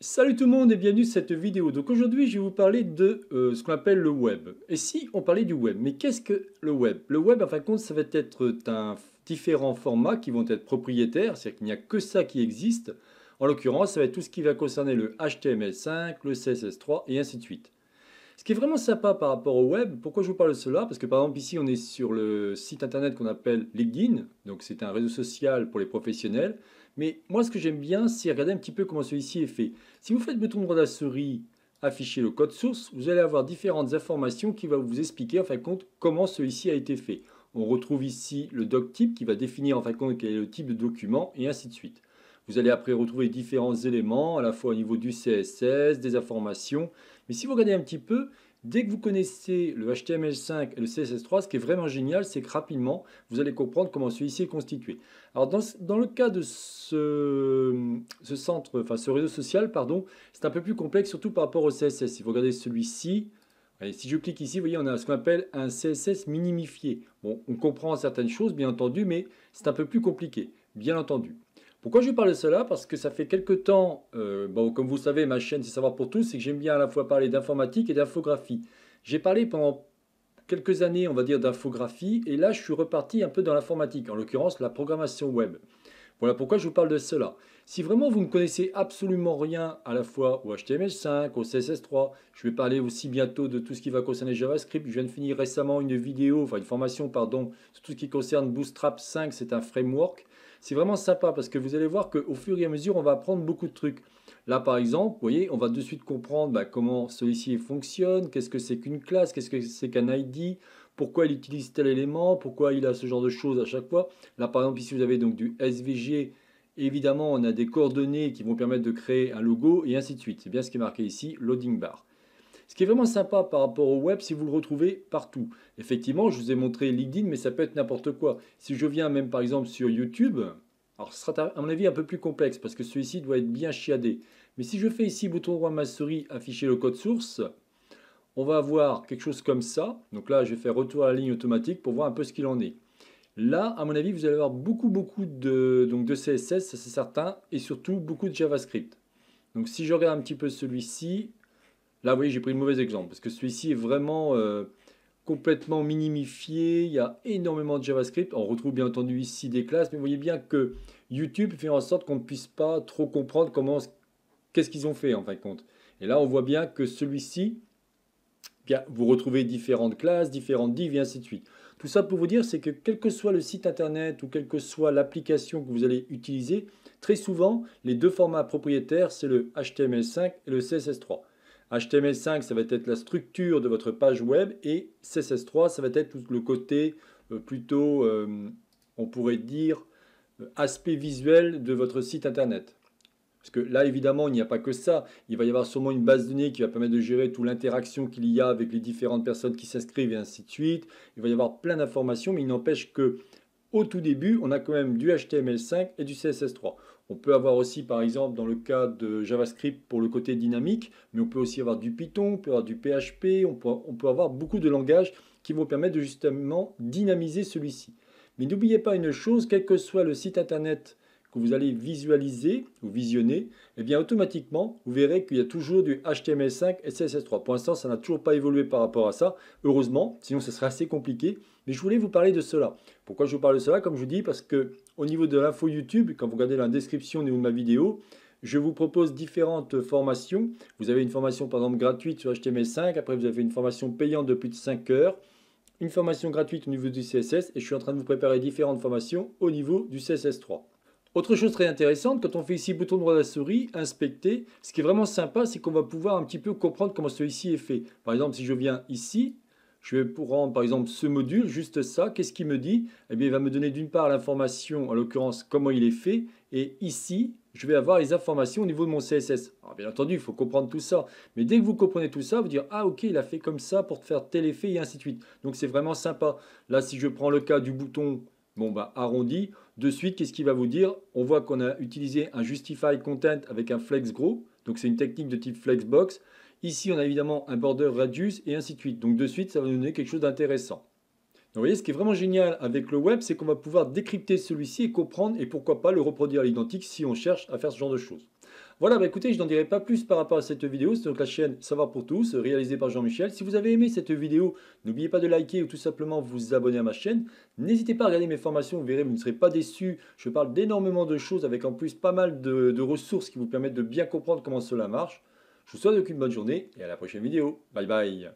Salut tout le monde et bienvenue dans cette vidéo. Donc aujourd'hui je vais vous parler de euh, ce qu'on appelle le web. Et si on parlait du web, mais qu'est-ce que le web Le web en fin de compte ça va être un différent format qui vont être propriétaires, c'est-à-dire qu'il n'y a que ça qui existe. En l'occurrence ça va être tout ce qui va concerner le HTML5, le CSS3 et ainsi de suite. Ce qui est vraiment sympa par rapport au web, pourquoi je vous parle de cela Parce que par exemple ici on est sur le site internet qu'on appelle LinkedIn, donc c'est un réseau social pour les professionnels. Mais moi, ce que j'aime bien, c'est regarder un petit peu comment celui-ci est fait. Si vous faites bouton droit de la souris, afficher le code source, vous allez avoir différentes informations qui vont vous expliquer en fin de compte comment celui-ci a été fait. On retrouve ici le doc type qui va définir en fin de compte quel est le type de document et ainsi de suite. Vous allez après retrouver différents éléments, à la fois au niveau du CSS, des informations. Mais si vous regardez un petit peu, Dès que vous connaissez le HTML5 et le CSS3, ce qui est vraiment génial, c'est que rapidement, vous allez comprendre comment celui-ci est constitué. Alors, dans, le cas de ce, centre, enfin, ce réseau social, pardon, c'est un peu plus complexe, surtout par rapport au CSS. Si vous regardez celui-ci, si je clique ici, vous voyez, on a ce qu'on appelle un CSS minimifié. on comprend certaines choses, bien entendu, mais c'est un peu plus compliqué, bien entendu. Pourquoi je vous parle de cela Parce que ça fait quelques temps, euh, comme vous savez, ma chaîne C'est Savoir pour tous, c'est que j'aime bien à la fois parler d'informatique et d'infographie. J'ai parlé pendant quelques années, on va dire, d'infographie, et là, je suis reparti un peu dans l'informatique, en l'occurrence la programmation web. Voilà pourquoi je vous parle de cela. Si vraiment vous ne connaissez absolument rien à la fois au HTML5, au CSS3, je vais parler aussi bientôt de tout ce qui va concerner JavaScript. Je viens de finir récemment une vidéo, enfin une formation, pardon, sur tout ce qui concerne Bootstrap 5, c'est un framework. C'est vraiment sympa parce que vous allez voir qu'au fur et à mesure, on va apprendre beaucoup de trucs. Là, par exemple, vous voyez, on va de suite comprendre bah, comment celui-ci fonctionne, qu'est-ce que c'est qu'une classe, qu'est-ce que c'est qu'un ID, pourquoi il utilise tel élément, pourquoi il a ce genre de choses à chaque fois. Là, par exemple, ici, vous avez donc du SVG. Évidemment, on a des coordonnées qui vont permettre de créer un logo et ainsi de suite. C'est bien ce qui est marqué ici, loading bar. Ce qui est vraiment sympa par rapport au web, si vous le retrouvez partout. Effectivement, je vous ai montré LinkedIn, mais ça peut être n'importe quoi. Si je viens même par exemple sur YouTube, alors ce sera à mon avis un peu plus complexe parce que celui-ci doit être bien chiadé. Mais si je fais ici bouton droit ma souris, afficher le code source, on va avoir quelque chose comme ça. Donc là, je vais faire retour à la ligne automatique pour voir un peu ce qu'il en est. Là, à mon avis, vous allez avoir beaucoup, beaucoup de, donc de CSS, ça c'est certain, et surtout beaucoup de JavaScript. Donc si je regarde un petit peu celui-ci, Là, voyez, j'ai pris le mauvais exemple, parce que celui-ci est vraiment euh, complètement minimifié. Il y a énormément de JavaScript. On retrouve bien entendu ici des classes, mais vous voyez bien que YouTube fait en sorte qu'on ne puisse pas trop comprendre comment, qu'est-ce qu'ils ont fait en fin de compte. Et là, on voit bien que celui-ci, vous retrouvez différentes classes, différentes divs et ainsi de suite. Tout ça pour vous dire, c'est que quel que soit le site internet ou quelle que soit l'application que vous allez utiliser, très souvent, les deux formats propriétaires, c'est le HTML5 et le CSS3. HTML5, ça va être la structure de votre page web et CSS3, ça va être tout le côté euh, plutôt, euh, on pourrait dire, euh, aspect visuel de votre site internet. Parce que là, évidemment, il n'y a pas que ça. Il va y avoir sûrement une base de données qui va permettre de gérer toute l'interaction qu'il y a avec les différentes personnes qui s'inscrivent et ainsi de suite. Il va y avoir plein d'informations, mais il n'empêche que au tout début, on a quand même du HTML5 et du CSS3. On peut avoir aussi, par exemple, dans le cas de JavaScript pour le côté dynamique, mais on peut aussi avoir du Python, on peut avoir du PHP, on peut, avoir beaucoup de langages qui vont permettre de justement dynamiser celui-ci. Mais n'oubliez pas une chose, quel que soit le site internet que vous allez visualiser ou visionner, eh bien automatiquement, vous verrez qu'il y a toujours du HTML5 et CSS3. Pour l'instant, ça n'a toujours pas évolué par rapport à ça, heureusement, sinon ce serait assez compliqué. Mais je voulais vous parler de cela. Pourquoi je vous parle de cela Comme je vous dis, parce que au niveau de l'info YouTube, quand vous regardez la description au niveau de ma vidéo, je vous propose différentes formations. Vous avez une formation par exemple gratuite sur HTML5, après vous avez une formation payante de plus de 5 heures, une formation gratuite au niveau du CSS, et je suis en train de vous préparer différentes formations au niveau du CSS3. Autre chose très intéressante, quand on fait ici bouton droit de la souris, inspecter, ce qui est vraiment sympa, c'est qu'on va pouvoir un petit peu comprendre comment celui-ci est fait. Par exemple, si je viens ici, je vais prendre par exemple ce module, juste ça, qu'est-ce qu'il me dit Eh bien, il va me donner d'une part l'information, en l'occurrence, comment il est fait, et ici, je vais avoir les informations au niveau de mon CSS. Alors, bien entendu, il faut comprendre tout ça, mais dès que vous comprenez tout ça, vous dire « Ah, ok, il a fait comme ça pour faire tel effet, et ainsi de suite. » Donc, c'est vraiment sympa. Là, si je prends le cas du bouton Bon, bah, arrondi. De suite, qu'est-ce qu'il va vous dire On voit qu'on a utilisé un justify content avec un flex gros. Donc, c'est une technique de type flexbox. Ici, on a évidemment un border radius et ainsi de suite. Donc, de suite, ça va nous donner quelque chose d'intéressant. vous voyez, ce qui est vraiment génial avec le web, c'est qu'on va pouvoir décrypter celui-ci et comprendre et pourquoi pas le reproduire à l'identique si on cherche à faire ce genre de choses. Voilà, bah, écoutez, je n'en dirai pas plus par rapport à cette vidéo. C'est donc la chaîne Savoir pour tous, réalisée par Jean-Michel. Si vous avez aimé cette vidéo, n'oubliez pas de liker ou tout simplement vous abonner à ma chaîne. N'hésitez pas à regarder mes formations, vous verrez, vous ne serez pas déçus. Je parle d'énormément de choses avec en plus pas mal de, de ressources qui vous permettent de bien comprendre comment cela marche. Je vous souhaite une bonne journée et à la prochaine vidéo. Bye bye